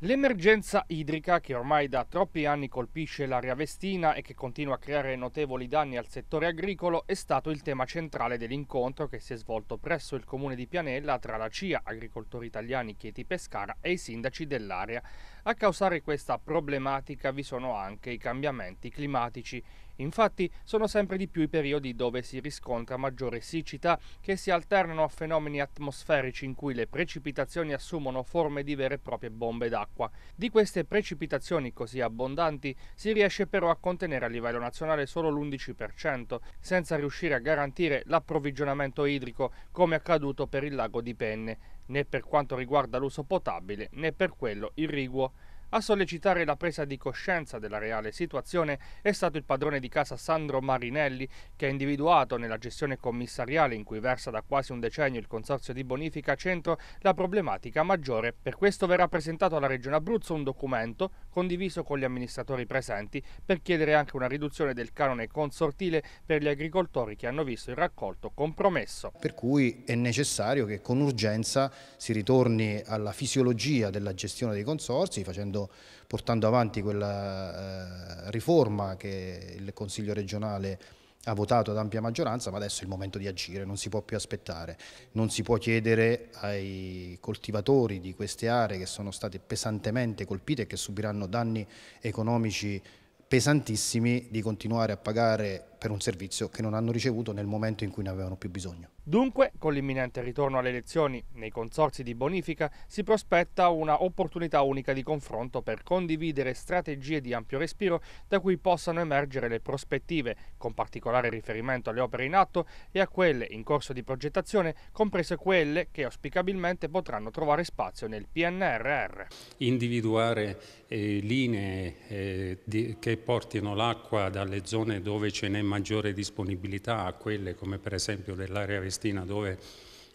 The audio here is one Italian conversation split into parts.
L'emergenza idrica che ormai da troppi anni colpisce l'area vestina e che continua a creare notevoli danni al settore agricolo è stato il tema centrale dell'incontro che si è svolto presso il comune di Pianella tra la CIA, agricoltori italiani Chieti Pescara e i sindaci dell'area. A causare questa problematica vi sono anche i cambiamenti climatici. Infatti sono sempre di più i periodi dove si riscontra maggiore siccità che si alternano a fenomeni atmosferici in cui le precipitazioni assumono forme di vere e proprie bombe d'acqua. Di queste precipitazioni così abbondanti si riesce però a contenere a livello nazionale solo l'11%, senza riuscire a garantire l'approvvigionamento idrico come accaduto per il lago di Penne né per quanto riguarda l'uso potabile né per quello irriguo a sollecitare la presa di coscienza della reale situazione è stato il padrone di casa Sandro Marinelli, che ha individuato nella gestione commissariale in cui versa da quasi un decennio il Consorzio di Bonifica Centro la problematica maggiore. Per questo verrà presentato alla Regione Abruzzo un documento condiviso con gli amministratori presenti per chiedere anche una riduzione del canone consortile per gli agricoltori che hanno visto il raccolto compromesso. Per cui è necessario che con urgenza si ritorni alla fisiologia della gestione dei consorzi facendo portando avanti quella eh, riforma che il Consiglio regionale ha votato ad ampia maggioranza, ma adesso è il momento di agire, non si può più aspettare, non si può chiedere ai coltivatori di queste aree che sono state pesantemente colpite e che subiranno danni economici pesantissimi di continuare a pagare per un servizio che non hanno ricevuto nel momento in cui ne avevano più bisogno. Dunque, con l'imminente ritorno alle elezioni nei consorzi di bonifica, si prospetta una opportunità unica di confronto per condividere strategie di ampio respiro da cui possano emergere le prospettive, con particolare riferimento alle opere in atto e a quelle in corso di progettazione, comprese quelle che auspicabilmente potranno trovare spazio nel PNRR. Individuare eh, linee eh, di, che portino l'acqua dalle zone dove ce n'è maggiore disponibilità a quelle come per esempio dell'area vestina dove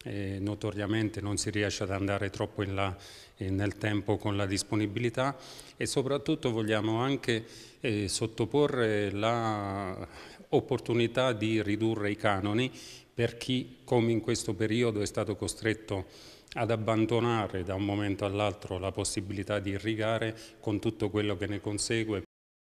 eh, notoriamente non si riesce ad andare troppo in là eh, nel tempo con la disponibilità e soprattutto vogliamo anche eh, sottoporre l'opportunità di ridurre i canoni per chi come in questo periodo è stato costretto ad abbandonare da un momento all'altro la possibilità di irrigare con tutto quello che ne consegue